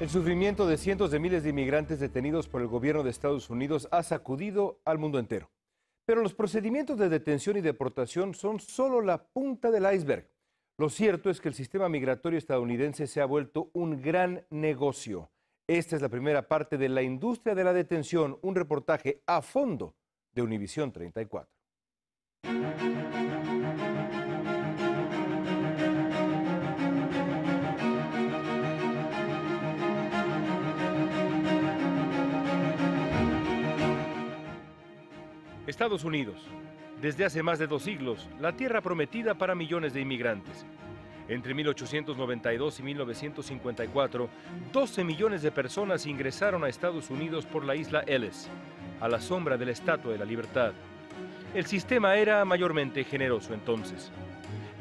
El sufrimiento de cientos de miles de inmigrantes detenidos por el gobierno de Estados Unidos ha sacudido al mundo entero. Pero los procedimientos de detención y deportación son solo la punta del iceberg. Lo cierto es que el sistema migratorio estadounidense se ha vuelto un gran negocio. Esta es la primera parte de La industria de la detención, un reportaje a fondo de Univisión 34. Estados Unidos, desde hace más de dos siglos, la tierra prometida para millones de inmigrantes. Entre 1892 y 1954, 12 millones de personas ingresaron a Estados Unidos por la isla Ellis, a la sombra de la Estatua de la Libertad. El sistema era mayormente generoso entonces.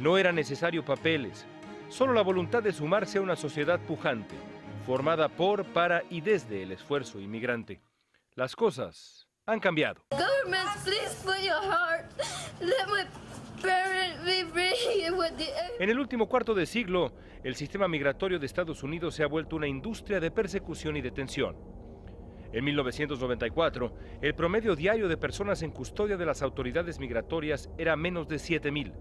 No era necesario papeles, solo la voluntad de sumarse a una sociedad pujante, formada por, para y desde el esfuerzo inmigrante. Las cosas han cambiado. En el último cuarto de siglo, el sistema migratorio de Estados Unidos se ha vuelto una industria de persecución y detención. En 1994, el promedio diario de personas en custodia de las autoridades migratorias era menos de 7.000.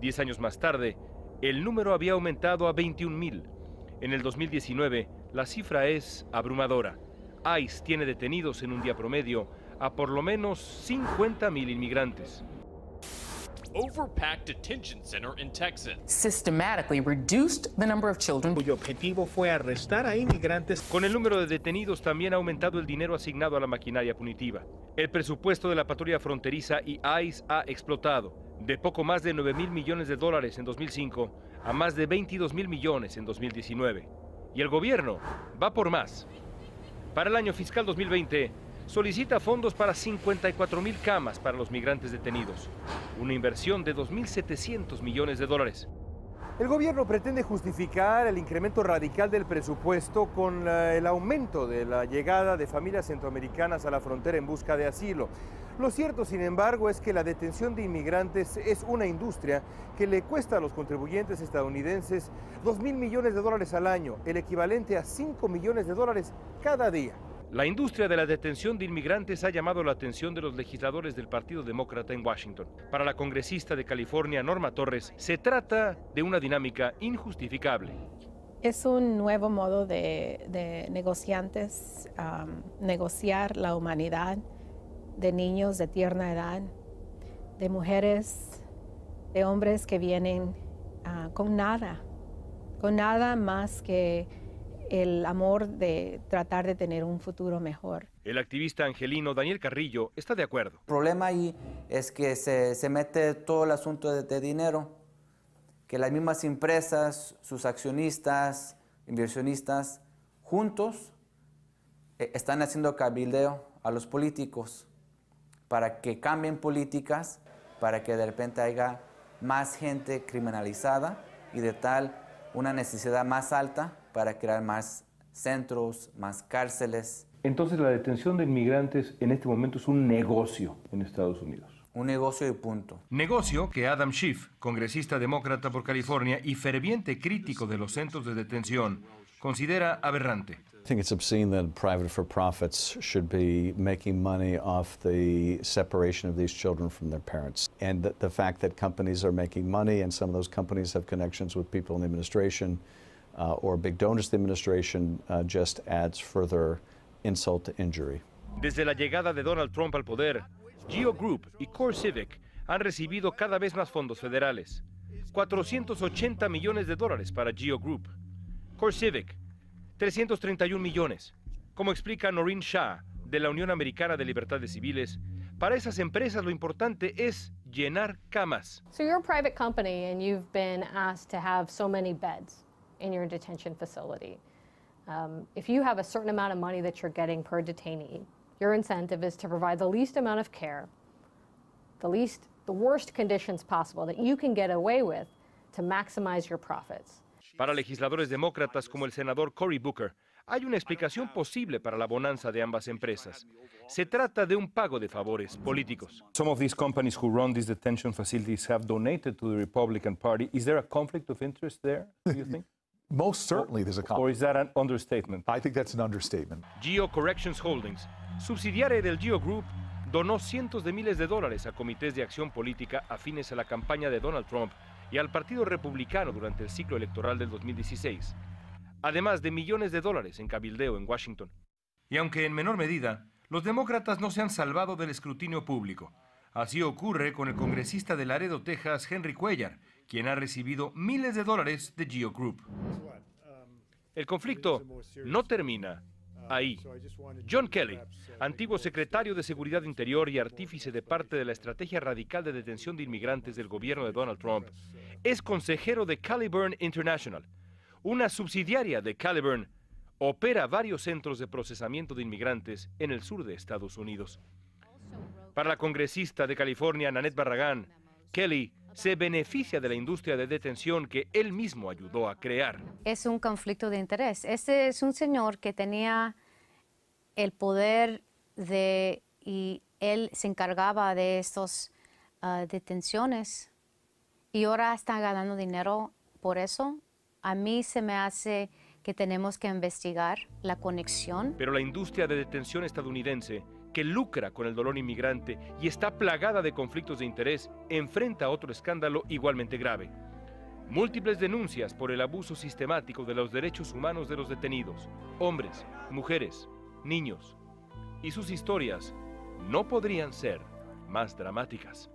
Diez años más tarde, el número había aumentado a 21.000. En el 2019, la cifra es abrumadora. ICE tiene detenidos en un día promedio a por lo menos 50.000 inmigrantes. detention center Texas. Systematically reduced the number of children. Cuyo objetivo fue arrestar a inmigrantes. Con el número de detenidos también ha aumentado el dinero asignado a la maquinaria punitiva. El presupuesto de la patrulla fronteriza y ICE ha explotado. De poco más de 9 mil millones de dólares en 2005 a más de 22 mil millones en 2019. Y el gobierno va por más. Para el año fiscal 2020, solicita fondos para 54 mil camas para los migrantes detenidos, una inversión de 2.700 millones de dólares. El gobierno pretende justificar el incremento radical del presupuesto con el aumento de la llegada de familias centroamericanas a la frontera en busca de asilo. Lo cierto, sin embargo, es que la detención de inmigrantes es una industria que le cuesta a los contribuyentes estadounidenses 2 mil millones de dólares al año, el equivalente a 5 millones de dólares cada día. La industria de la detención de inmigrantes ha llamado la atención de los legisladores del Partido Demócrata en Washington. Para la congresista de California, Norma Torres, se trata de una dinámica injustificable. Es un nuevo modo de, negociantes, negociar la humanidad de niños de tierna edad, de mujeres, de hombres que vienen ah, con nada, con nada más que el amor de tratar de tener un futuro mejor. El activista angelino Daniel Carrillo está de acuerdo. El problema ahí es que se, mete todo el asunto de, dinero, que las mismas empresas, sus accionistas, inversionistas, juntos eh, están haciendo cabildeo a los políticos para que cambien políticas, para que de repente haya más gente criminalizada y de tal una necesidad más alta para crear más centros, más cárceles. Entonces la detención de inmigrantes en este momento es un negocio en Estados Unidos. Un negocio de punto. Negocio que Adam Schiff, congresista demócrata por California y ferviente crítico de los centros de detención, considera aberrante. I think it's obscene that private for profits should be making money off the separation of these children from their parents. And the, the fact that companies are making money and some of those companies have connections with people in the administration Uh, big donors uh, just adds further insult to injury. Desde la llegada de Donald Trump al poder, GeoGroup y CoreCivic han recibido cada vez más fondos federales. 480 millones de dólares para GeoGroup. CoreCivic, 331 millones. Como explica Noreen Shah, de la Unión Americana de Libertades Civiles, para esas empresas lo importante es llenar camas. So you're a private company and you've been asked to have so many beds. in your detention facility. Um, if you have a certain amount of money that you're getting per detainee, your incentive is to provide the least amount of care, the least, the worst conditions possible that you can get away with to maximize your profits. Para legisladores demócratas como el senador Cory Booker, hay una explicación posible para la bonanza de ambas empresas. Se trata de un pago de favores políticos. Some of these companies who run these detention facilities have donated to the Republican Party. Is there a conflict of interest there, do you think? Most certainly there's a Or is that an understatement? I think that's an understatement. Geo Corrections Holdings, subsidiaria del Geo Group, donó cientos de miles de dólares a comités de acción política afines a la campaña de Donald Trump y al Partido Republicano durante el ciclo electoral del 2016, además de millones de dólares en cabildeo en Washington. Y aunque en menor medida, los demócratas no se han salvado del escrutinio público. Así ocurre con el congresista de Laredo, Texas, Henry Cuellar, quien ha recibido miles de dólares de Geo El conflicto no termina ahí. John Kelly, antiguo secretario de Seguridad Interior y artífice de parte de la estrategia radical de detención de inmigrantes del gobierno de Donald Trump, es consejero de Caliburn International, una subsidiaria de Caliburn. Opera varios centros de procesamiento de inmigrantes en el sur de Estados Unidos. Para la congresista de California, Nanette Barragán, Kelly se beneficia de la industria de detención que él mismo ayudó a crear. Es un conflicto de interés. Este es un señor que tenía el poder de y él se encargaba de estas ah, detenciones y ahora está ganando dinero por eso. A mí se me hace que tenemos que investigar la conexión. Pero la industria de detención estadounidense que lucra con el dolor inmigrante y está plagada de conflictos de interés, enfrenta otro escándalo igualmente grave. Múltiples denuncias por el abuso sistemático de los derechos humanos de los detenidos, hombres, mujeres, niños. Y sus historias no podrían ser más dramáticas.